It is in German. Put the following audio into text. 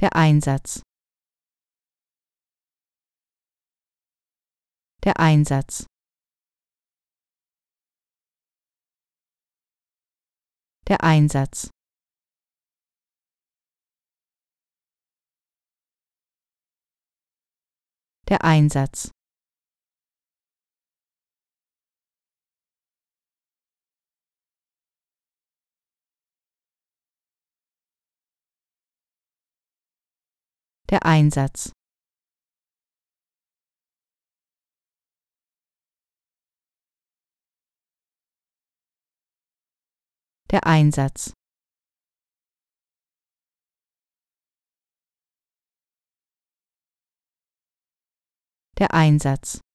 der Einsatz. Der Einsatz. Der Einsatz. Der Einsatz. der Einsatz. Der Einsatz. Der Einsatz.